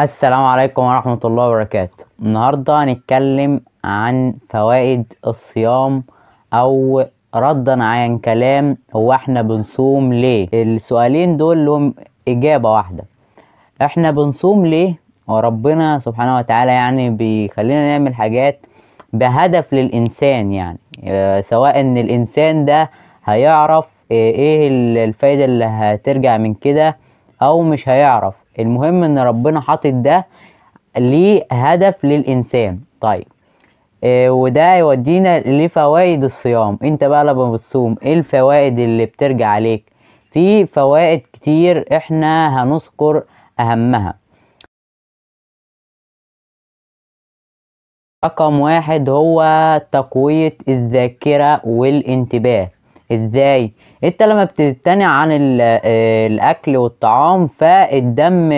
السلام عليكم ورحمة الله وبركاته النهاردة هنتكلم عن فوائد الصيام أو ردا عن كلام هو احنا بنصوم ليه السؤالين دول لهم إجابة واحدة احنا بنصوم ليه وربنا سبحانه وتعالى يعني بيخلينا نعمل حاجات بهدف للإنسان يعني آه، سواء إن الإنسان ده هيعرف آه، ايه الفايدة اللي هترجع من كده أو مش هيعرف المهم ان ربنا حاطط ده ليه هدف للانسان طيب آه، وده يودينا لفوائد الصيام انت بقى لما بتصوم ايه الفوائد اللي بترجع عليك في فوائد كتير احنا هنذكر اهمها رقم واحد هو تقوية الذاكرة والانتباه ازاي انت لما بتمتنع عن آه، الاكل والطعام فالدم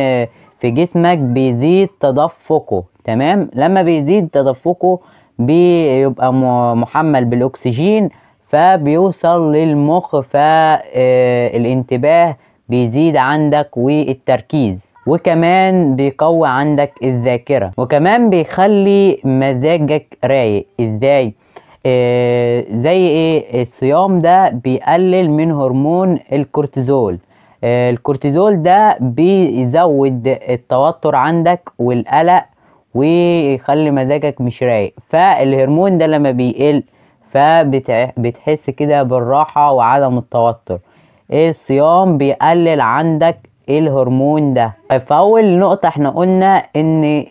في جسمك بيزيد تدفقه تمام لما بيزيد تدفقه بيبقى محمل بالاكسجين فبيوصل للمخ فالانتباه آه، بيزيد عندك والتركيز وكمان بيقوي عندك الذاكرة وكمان بيخلي مزاجك رايق ازاي آه، زي ايه الصيام ده بيقلل من هرمون الكورتيزول آه، الكورتيزول ده بيزود التوتر عندك والقلق ويخلي مزاجك مش رايق فالهرمون ده لما بيقل فبتحس كده بالراحة وعدم التوتر الصيام بيقلل عندك الهرمون ده فاول نقطة احنا قلنا ان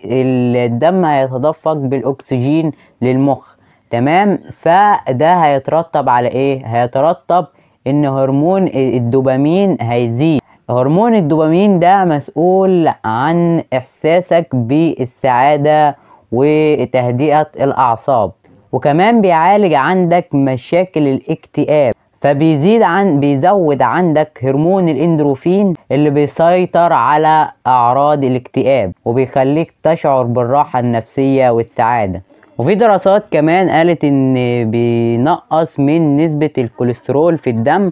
الدم هيتدفق بالاكسجين للمخ تمام فده هيترتب على ايه هيترتب ان هرمون الدوبامين هيزيد هرمون الدوبامين ده مسؤول عن احساسك بالسعاده وتهدئه الاعصاب وكمان بيعالج عندك مشاكل الاكتئاب فبيزيد عن بيزود عندك هرمون الاندروفين اللي بيسيطر على اعراض الاكتئاب وبيخليك تشعر بالراحه النفسيه والسعاده وفي دراسات كمان قالت ان بينقص من نسبة الكوليسترول في الدم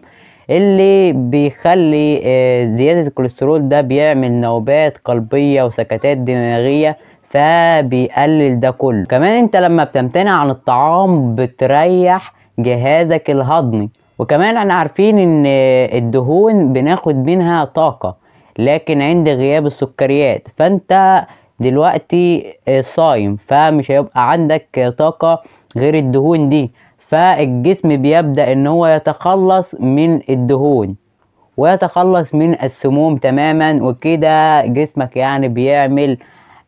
اللي بيخلي آه، زيادة الكوليسترول ده بيعمل نوبات قلبية وسكتات دماغية فبيقلل ده كله كمان انت لما بتمتنع عن الطعام بتريح جهازك الهضمي وكمان احنا عارفين ان آه، الدهون بناخد منها طاقة لكن عند غياب السكريات فانت دلوقتي آه، صايم فمش هيبقى عندك طاقة غير الدهون دي فالجسم بيبدأ ان هو يتخلص من الدهون ويتخلص من السموم تماما وكده جسمك يعني بيعمل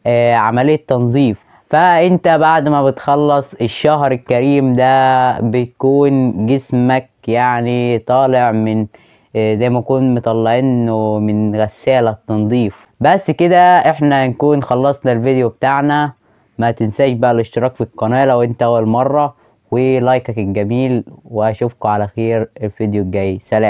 آه، عملية تنظيف فانت بعد ما بتخلص الشهر الكريم ده بتكون جسمك يعني طالع من آه، زي ما كنا مطلعينه من غسالة تنظيف بس كده احنا نكون خلصنا الفيديو بتاعنا ما تنساش بقى الاشتراك في القناة لو انت اول مرة ولايكك الجميل واشوفكم على خير الفيديو الجاي سلام